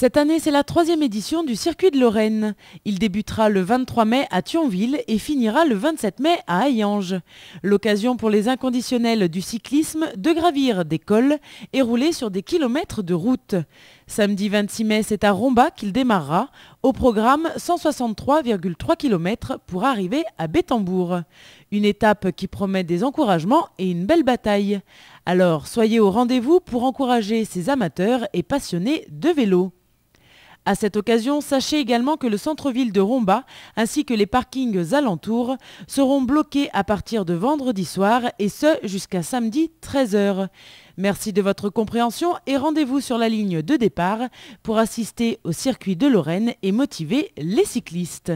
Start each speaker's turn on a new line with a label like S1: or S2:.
S1: Cette année, c'est la troisième édition du circuit de Lorraine. Il débutera le 23 mai à Thionville et finira le 27 mai à Hayange. L'occasion pour les inconditionnels du cyclisme de gravir des cols et rouler sur des kilomètres de route. Samedi 26 mai, c'est à Romba qu'il démarrera, au programme 163,3 km pour arriver à Bétambourg. Une étape qui promet des encouragements et une belle bataille. Alors soyez au rendez-vous pour encourager ces amateurs et passionnés de vélo. À cette occasion, sachez également que le centre-ville de Romba ainsi que les parkings alentours seront bloqués à partir de vendredi soir et ce jusqu'à samedi 13h. Merci de votre compréhension et rendez-vous sur la ligne de départ pour assister au circuit de Lorraine et motiver
S2: les cyclistes.